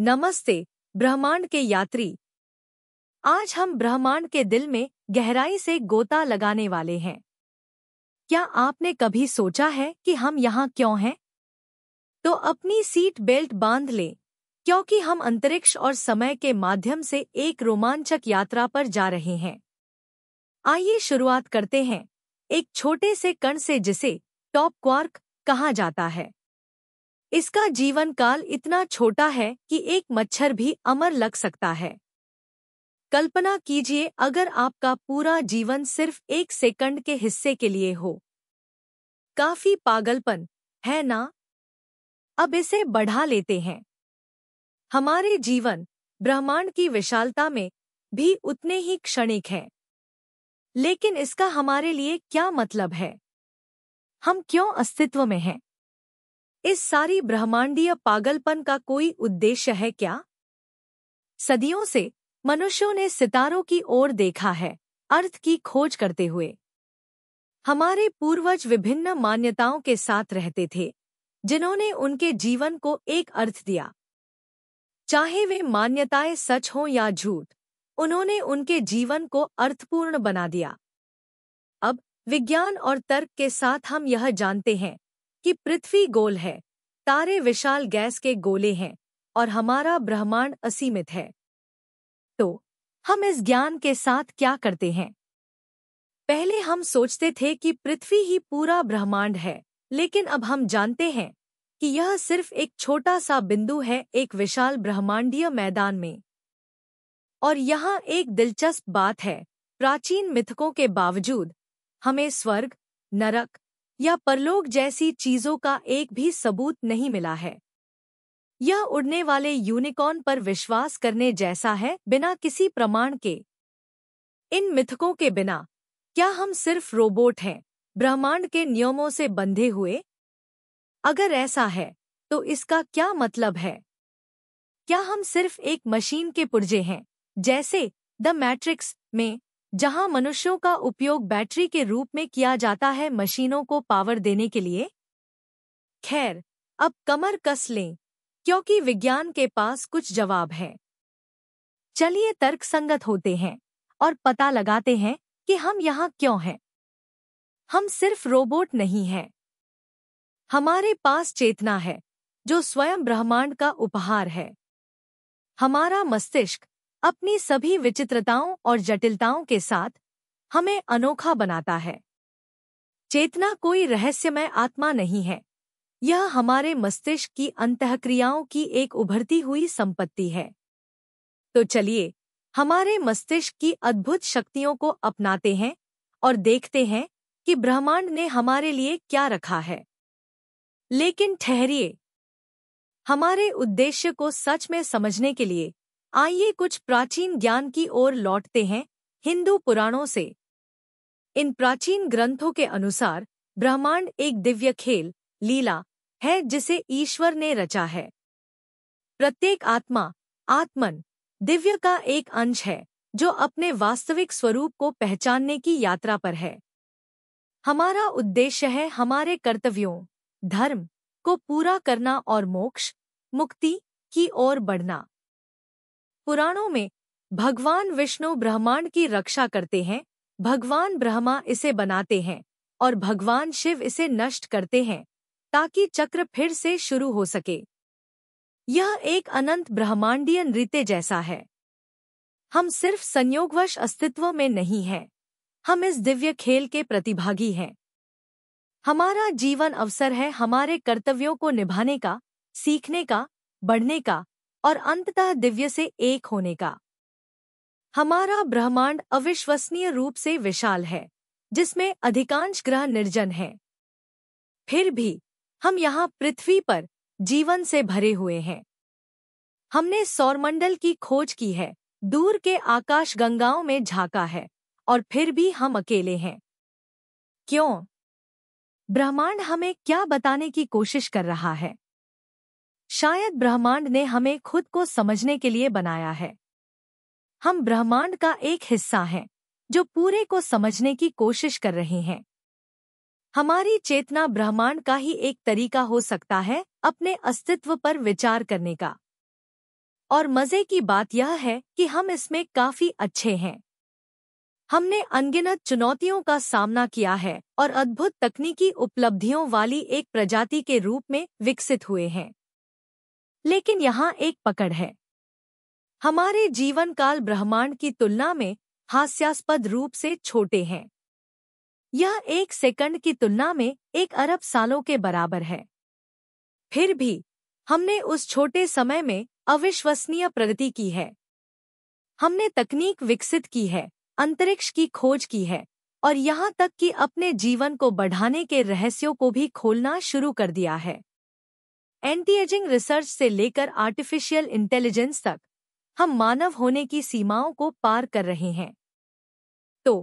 नमस्ते ब्रह्मांड के यात्री आज हम ब्रह्मांड के दिल में गहराई से गोता लगाने वाले हैं क्या आपने कभी सोचा है कि हम यहाँ क्यों हैं तो अपनी सीट बेल्ट बांध लें क्योंकि हम अंतरिक्ष और समय के माध्यम से एक रोमांचक यात्रा पर जा रहे हैं आइए शुरुआत करते हैं एक छोटे से कण से जिसे टॉप क्वार्क कहा जाता है इसका जीवन काल इतना छोटा है कि एक मच्छर भी अमर लग सकता है कल्पना कीजिए अगर आपका पूरा जीवन सिर्फ एक सेकंड के हिस्से के लिए हो काफी पागलपन है ना? अब इसे बढ़ा लेते हैं हमारे जीवन ब्रह्मांड की विशालता में भी उतने ही क्षणिक हैं लेकिन इसका हमारे लिए क्या मतलब है हम क्यों अस्तित्व में हैं इस सारी ब्रह्मांडीय पागलपन का कोई उद्देश्य है क्या सदियों से मनुष्यों ने सितारों की ओर देखा है अर्थ की खोज करते हुए हमारे पूर्वज विभिन्न मान्यताओं के साथ रहते थे जिन्होंने उनके जीवन को एक अर्थ दिया चाहे वे मान्यताएं सच हों या झूठ उन्होंने उनके जीवन को अर्थपूर्ण बना दिया अब विज्ञान और तर्क के साथ हम यह जानते हैं कि पृथ्वी गोल है तारे विशाल गैस के गोले हैं और हमारा ब्रह्मांड असीमित है तो हम इस ज्ञान के साथ क्या करते हैं पहले हम सोचते थे कि पृथ्वी ही पूरा ब्रह्मांड है लेकिन अब हम जानते हैं कि यह सिर्फ एक छोटा सा बिंदु है एक विशाल ब्रह्मांडीय मैदान में और यहाँ एक दिलचस्प बात है प्राचीन मिथकों के बावजूद हमें स्वर्ग नरक या परलोक जैसी चीजों का एक भी सबूत नहीं मिला है यह उड़ने वाले यूनिकॉर्न पर विश्वास करने जैसा है बिना किसी प्रमाण के इन मिथकों के बिना क्या हम सिर्फ रोबोट हैं ब्रह्मांड के नियमों से बंधे हुए अगर ऐसा है तो इसका क्या मतलब है क्या हम सिर्फ एक मशीन के पुर्जे हैं जैसे द मैट्रिक्स में जहां मनुष्यों का उपयोग बैटरी के रूप में किया जाता है मशीनों को पावर देने के लिए खैर अब कमर कस लें क्योंकि विज्ञान के पास कुछ जवाब है चलिए तर्कसंगत होते हैं और पता लगाते हैं कि हम यहाँ क्यों हैं हम सिर्फ रोबोट नहीं हैं हमारे पास चेतना है जो स्वयं ब्रह्मांड का उपहार है हमारा मस्तिष्क अपनी सभी विचित्रताओं और जटिलताओं के साथ हमें अनोखा बनाता है चेतना कोई रहस्यमय आत्मा नहीं है यह हमारे मस्तिष्क की अंतक्रियाओं की एक उभरती हुई संपत्ति है तो चलिए हमारे मस्तिष्क की अद्भुत शक्तियों को अपनाते हैं और देखते हैं कि ब्रह्मांड ने हमारे लिए क्या रखा है लेकिन ठहरिए हमारे उद्देश्य को सच में समझने के लिए आइए कुछ प्राचीन ज्ञान की ओर लौटते हैं हिंदू पुराणों से इन प्राचीन ग्रंथों के अनुसार ब्रह्मांड एक दिव्य खेल लीला है जिसे ईश्वर ने रचा है प्रत्येक आत्मा आत्मन दिव्य का एक अंश है जो अपने वास्तविक स्वरूप को पहचानने की यात्रा पर है हमारा उद्देश्य है हमारे कर्तव्यों धर्म को पूरा करना और मोक्ष मुक्ति की ओर बढ़ना पुराणों में भगवान विष्णु ब्रह्मांड की रक्षा करते हैं भगवान ब्रह्मा इसे बनाते हैं और भगवान शिव इसे नष्ट करते हैं ताकि चक्र फिर से शुरू हो सके यह एक अनंत ब्रह्मांडीय नृत्य जैसा है हम सिर्फ संयोगवश अस्तित्व में नहीं हैं हम इस दिव्य खेल के प्रतिभागी हैं हमारा जीवन अवसर है हमारे कर्तव्यों को निभाने का सीखने का बढ़ने का और अंततः दिव्य से एक होने का हमारा ब्रह्मांड अविश्वसनीय रूप से विशाल है जिसमें अधिकांश ग्रह निर्जन हैं। फिर भी हम यहाँ पृथ्वी पर जीवन से भरे हुए हैं हमने सौरमंडल की खोज की है दूर के आकाश गंगाओं में झाका है और फिर भी हम अकेले हैं क्यों ब्रह्मांड हमें क्या बताने की कोशिश कर रहा है शायद ब्रह्मांड ने हमें खुद को समझने के लिए बनाया है हम ब्रह्मांड का एक हिस्सा हैं जो पूरे को समझने की कोशिश कर रहे हैं हमारी चेतना ब्रह्मांड का ही एक तरीका हो सकता है अपने अस्तित्व पर विचार करने का और मजे की बात यह है कि हम इसमें काफी अच्छे हैं हमने अनगिनत चुनौतियों का सामना किया है और अद्भुत तकनीकी उपलब्धियों वाली एक प्रजाति के रूप में विकसित हुए हैं लेकिन यहाँ एक पकड़ है हमारे जीवन काल ब्रह्मांड की तुलना में हास्यास्पद रूप से छोटे हैं यह एक सेकंड की तुलना में एक अरब सालों के बराबर है फिर भी हमने उस छोटे समय में अविश्वसनीय प्रगति की है हमने तकनीक विकसित की है अंतरिक्ष की खोज की है और यहाँ तक कि अपने जीवन को बढ़ाने के रहस्यों को भी खोलना शुरू कर दिया है एंटी एजिंग रिसर्च से लेकर आर्टिफिशियल इंटेलिजेंस तक हम मानव होने की सीमाओं को पार कर रहे हैं तो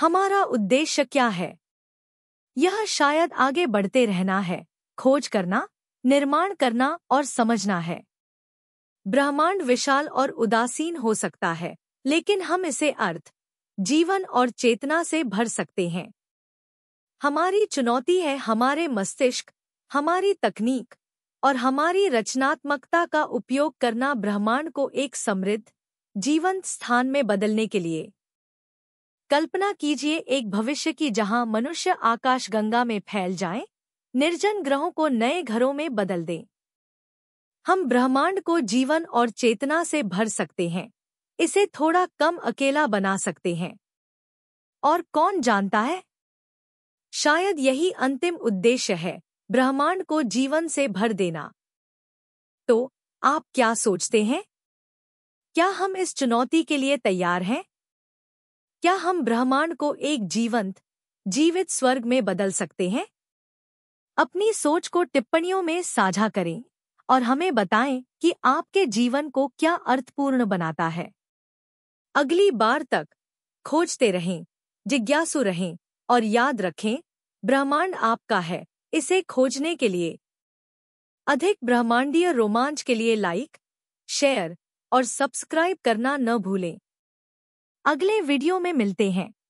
हमारा उद्देश्य क्या है यह शायद आगे बढ़ते रहना है खोज करना निर्माण करना और समझना है ब्रह्मांड विशाल और उदासीन हो सकता है लेकिन हम इसे अर्थ जीवन और चेतना से भर सकते हैं हमारी चुनौती है हमारे मस्तिष्क हमारी तकनीक और हमारी रचनात्मकता का उपयोग करना ब्रह्मांड को एक समृद्ध जीवंत स्थान में बदलने के लिए कल्पना कीजिए एक भविष्य की जहां मनुष्य आकाशगंगा में फैल जाए निर्जन ग्रहों को नए घरों में बदल दें हम ब्रह्मांड को जीवन और चेतना से भर सकते हैं इसे थोड़ा कम अकेला बना सकते हैं और कौन जानता है शायद यही अंतिम उद्देश्य है ब्रह्मांड को जीवन से भर देना तो आप क्या सोचते हैं क्या हम इस चुनौती के लिए तैयार हैं क्या हम ब्रह्मांड को एक जीवंत जीवित स्वर्ग में बदल सकते हैं अपनी सोच को टिप्पणियों में साझा करें और हमें बताएं कि आपके जीवन को क्या अर्थपूर्ण बनाता है अगली बार तक खोजते रहें जिज्ञासु रहें और याद रखें ब्रह्मांड आपका है इसे खोजने के लिए अधिक ब्रह्मांडीय रोमांच के लिए लाइक शेयर और सब्सक्राइब करना न भूलें अगले वीडियो में मिलते हैं